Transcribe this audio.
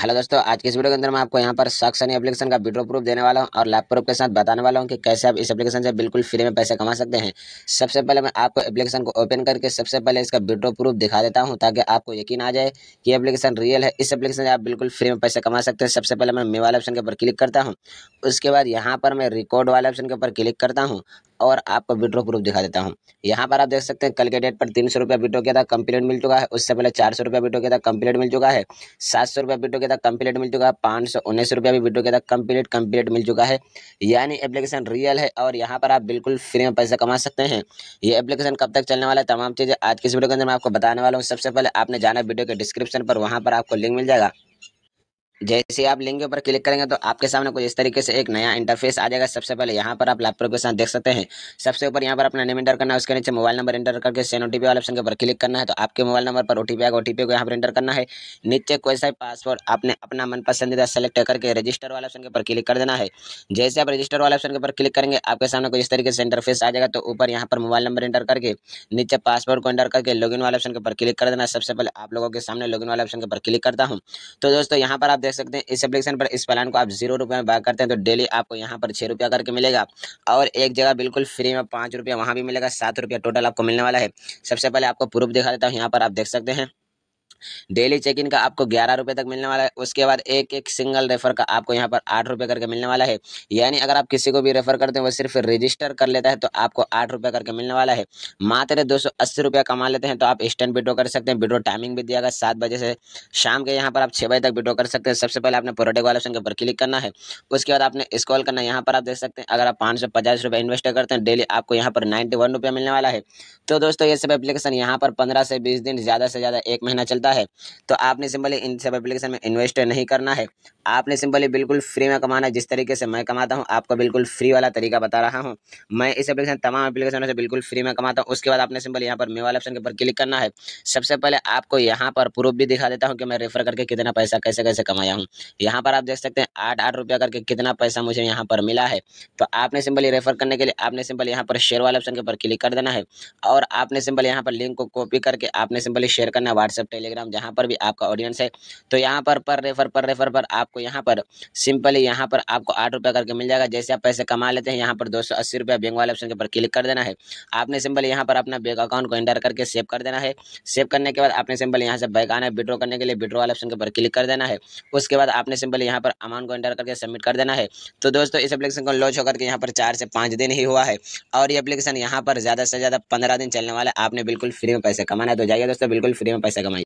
hello दोस्तों आज के इस वीडियो के अंदर मैं आपको यहाँ पर सक्सनी एप्लीकेशन का विड्रो प्रूफ देने वाला हूँ और लैप प्रूफ के साथ बताने वाला हूँ कि कैसे आप इस एप्लीकेशन से बिल्कुल फ्री में पैसे कमा सकते हैं सबसे पहले मैं आपको एप्लीकेशन को ओपन करके सबसे पहले इसका विड्रो प्रूफ दिखा देता हूँ ताकि आपको यकीन आ जाए कि एप्लीकेशन रियल है इस एप्लीकेशन से आप बिल्कुल फ्री में पैसे कमा सकते हैं सबसे पहले मैं मे वाले ऑप्शन के ऊपर क्लिक करता हूँ उसके बाद यहाँ पर मैं रिकॉर्ड वाले ऑप्शन के ऊपर क्लिक करता हूँ और आपको विड्रो प्रूफ दिखा देता हूँ यहाँ पर आप देख सकते हैं कल के डेट पर तीन सौ रुपया विड्रो किया था कंप्लीट मिल चुका है उससे पहले चार सौ रुपया विड्रो किया था कंप्लीट मिल चुका है सात सौ रुपया विड्रो किया था कंप्लीट मिल चुका है पाँच सौ उन्नीस रुपया भी विड्रो किया था कंप्लीट कंप्लीट मिल चुका है यानी एप्लीकेशन रियल है और यहाँ पर आप बिल्कुल फ्री में पैसा कमा सकते हैं ये एप्लीकेशन कब तक चलने वाला है तमाम चीज़ें आज की इस वीडियो के अंदर मैं आपको बताने वाला हूँ सबसे पहले आपने जाना वीडियो के डिस्क्रिप्शन पर वहाँ पर आपको लिंक मिल जाएगा जैसे आप लिंक ऊपर क्लिक करेंगे तो आपके सामने कुछ इस तरीके से एक नया इंटरफेस आ जाएगा सबसे पहले यहाँ पर आप लैपटॉप के साथ देख सकते हैं सबसे ऊपर यहाँ पर अपना नेम इंटर करना है उसके नीचे मोबाइल नंबर इंटर करके सेन ओ वाले ऑप्शन के ऊपर क्लिक करना है तो आपके मोबाइल नंबर पर ओ टी पी आगे को यहाँ पर इंटर करना है नीचे कोई सा पासवर्ड आपने अपना मन पसंदीदा सेलेक्ट करके रजिस्टर वाले ऑप्शन के ऊपर क्लिक कर देना है जैसे आप रजिस्टर वाले ऑप्शन के ऊपर क्लिक करेंगे आपके सामने कुछ इस तरीके से इंटरफेस आ जाएगा तो ऊपर यहाँ पर मोबाइल नंबर इंटर करके नीचे पासवर्ड को इंटर करके लॉग वाले ऑप्शन के ऊपर क्लिक कर देना सबसे पहले आप लोगों के सामने लॉग वाले ऑप्शन के ऊपर क्लिक करता हूँ तो दोस्तों यहाँ पर आप देख सकते हैं इस एप्लीकेशन पर इस प्लान को आप जीरो रुपये में बाय करते हैं तो डेली आपको यहाँ पर छः रुपया करके मिलेगा और एक जगह बिल्कुल फ्री में पाँच रुपया वहाँ भी मिलेगा सात रुपया टोटल आपको मिलने वाला है सबसे पहले आपको प्रूफ दिखा देता हूँ यहाँ पर आप देख सकते हैं डेली चेक इन का आपको ग्यारह रुपये तक मिलने वाला है उसके बाद एक एक सिंगल रेफर का आपको यहाँ पर आठ रुपये करके मिलने वाला है यानी अगर आप किसी को भी रेफर करते हैं वो सिर्फ रजिस्टर कर लेता है तो आपको आठ रुपये करके मिलने वाला है मात्र दो सौ अस्सी रुपये कमा लेते हैं तो आप इंस्टेंट विड्रो कर सकते हैं विड्रो टाइमिंग भी दिया गया सात बजे से शाम के यहाँ पर आप छः बजे तक विड्रो कर सकते हैं सबसे पहले आपने प्रोडक्ट वाले ऑप्शन के ऊपर क्लिक करना है उसके बाद आपने स्कॉल करना यहाँ पर आप देख सकते हैं अगर आप पाँच सौ पचास रुपये इन्वेस्ट करते हैं डेली आपको यहाँ पर नाइन्टी वन रुपये मिलने वाला है तो दोस्तों ये सब एप्लीकेशन यहाँ पर पंद्रह से बीस दिन ज़्यादा से ज़्यादा एक महीना चलता होता है तो आपने सिंपली इन सब एप्लीकेशन में इन्वेस्ट नहीं करना है आपने सिंपली बिल्कुल फ्री में कमाना है जिस तरीके से मैं कमाता हूँ आपको बिल्कुल फ्री वाला तरीका बता रहा हूँ मैं इस एप्लीकेशन तमाम एप्लीकेशन से बिल्कुल फ्री में कमाता हूँ उसके बाद आपने सिंपल यहाँ पर मे वाले ऑप्शन के ऊपर क्लिक करना है सबसे पहले आपको यहाँ पर प्रूफ भी दिखा देता हूँ कि मैं रेफर करके कितना पैसा कैसे कैसे कमाया हूँ यहाँ पर आप देख सकते हैं आठ आठ रुपया करके कितना पैसा मुझे यहाँ पर मिला है तो आपने सिंपली रेफर करने के लिए आपने सिंपल यहाँ पर शेयर वाले ऑप्शन के ऊपर क्लिक कर देना है और आपने सिंपल यहाँ पर लिंक को कॉपी करके आपने सिंपली शेयर करना है व्हाट्सएप टेलीग्राम टेलीग्राम जहाँ पर भी आपका ऑडियंस है तो यहाँ पर पर रेफर पर रेफर पर आपको यहाँ पर सिंपली यहाँ पर आपको आठ रुपये करके मिल जाएगा जैसे आप पैसे कमा लेते हैं यहाँ पर दो सौ अस्सी रुपये बैंक वाले ऑप्शन के ऊपर क्लिक कर देना है आपने सिंपल यहाँ पर अपना बैंक अकाउंट को एंटर करके सेव कर देना है सेव करने के बाद आपने सिंपल यहाँ से बैंक आना है विड्रॉ करने के लिए विड्रॉ वाले ऑप्शन के ऊपर क्लिक कर देना है उसके बाद आपने सिंपल यहाँ पर अमाउंट को एंटर करके सबमिट कर देना है तो दोस्तों इस एप्लीकेशन को लॉन्च होकर यहाँ पर चार से पाँच दिन ही हुआ है और ये एप्लीकेशन यहाँ पर ज़्यादा से ज़्यादा पंद्रह दिन चलने वाला है आपने बिल्कुल फ्री में पैसे कमाना है तो जाइए दोस्तों बिल्कुल फ्री में पैसे कमाइए